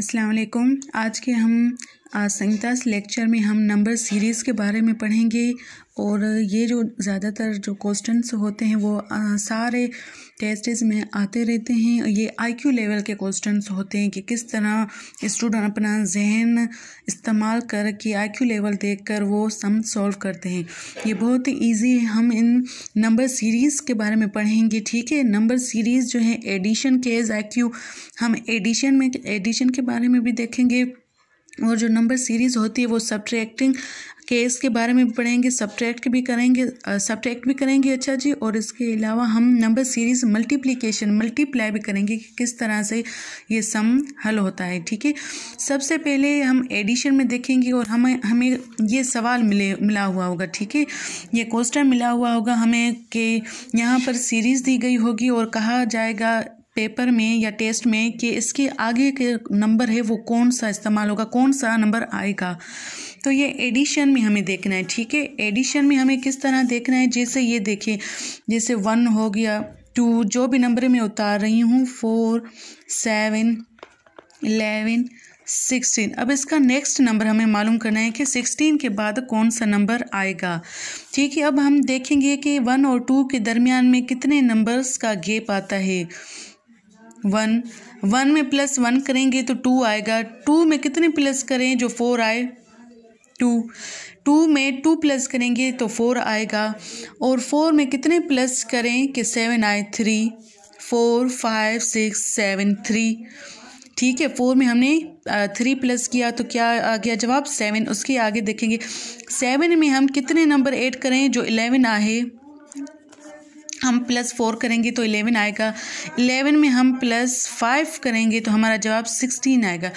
अस्सलाम वालेकुम आज के हम आज संहिता लेक्चर में हम नंबर सीरीज़ के बारे में पढ़ेंगे और ये जो ज़्यादातर जो क्वेश्चंस होते हैं वो आ, सारे टेस्टेज में आते रहते हैं ये आईक्यू लेवल के क्वेश्चंस होते हैं कि किस तरह स्टूडेंट अपना जहन इस्तेमाल करके आईक्यू लेवल देखकर वो सम सॉल्व करते हैं ये बहुत ही ईजी है हम इन नंबर सीरीज़ के बारे में पढ़ेंगे ठीक है नंबर सीरीज़ जो है एडिशन के एज आई हम एडिशन में एडिशन के बारे में भी देखेंगे और जो नंबर सीरीज़ होती है वो सब्ट्रैक्टिंग के इसके बारे में भी पढ़ेंगे सब्ट्रैक्ट भी करेंगे सब्ट्रैक्ट भी करेंगे अच्छा जी और इसके अलावा हम नंबर सीरीज़ मल्टीप्लिकेशन मल्टीप्लाई भी करेंगे कि किस तरह से ये सम हल होता है ठीक है सबसे पहले हम एडिशन में देखेंगे और हमें हमें ये सवाल मिले मिला हुआ होगा ठीक है ये कोस्टर मिला हुआ होगा हमें कि यहाँ पर सीरीज़ दी गई होगी और कहा जाएगा पेपर में या टेस्ट में कि इसके आगे के नंबर है वो कौन सा इस्तेमाल होगा कौन सा नंबर आएगा तो ये एडिशन में हमें देखना है ठीक है एडिशन में हमें किस तरह देखना है जैसे ये देखें जैसे वन हो गया टू जो भी नंबर में उतार रही हूँ फोर सेवन एलेवन सिक्सटीन अब इसका नेक्स्ट नंबर हमें मालूम करना है कि सिक्सटीन के बाद कौन सा नंबर आएगा ठीक है अब हम देखेंगे कि वन और टू के दरमियान में कितने नंबर्स का गेप आता है वन वन में प्लस वन करेंगे तो टू आएगा टू में कितने प्लस करें जो फोर आए टू टू में टू प्लस करेंगे तो फोर आएगा और फोर में कितने प्लस करें कि सेवन आए three four five six seven three ठीक है फोर में हमने थ्री प्लस किया तो क्या आ गया जवाब सेवन उसके आगे देखेंगे सेवन में हम कितने नंबर ऐड करें जो इलेवन आए हम प्लस फोर करेंगे तो इलेवन आएगा इलेवन में हम प्लस फाइव करेंगे तो हमारा जवाब सिक्सटीन आएगा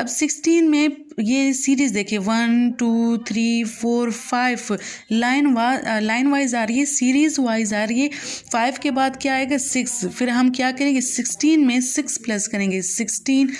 अब सिक्सटीन में ये सीरीज़ देखिए one two three four five line वा लाइन वाइज आ रही है सीरीज़ वाइज आ रही है फाइव के बाद क्या आएगा सिक्स फिर हम क्या करेंगे सिक्सटीन में सिक्स प्लस करेंगे सिक्सटीन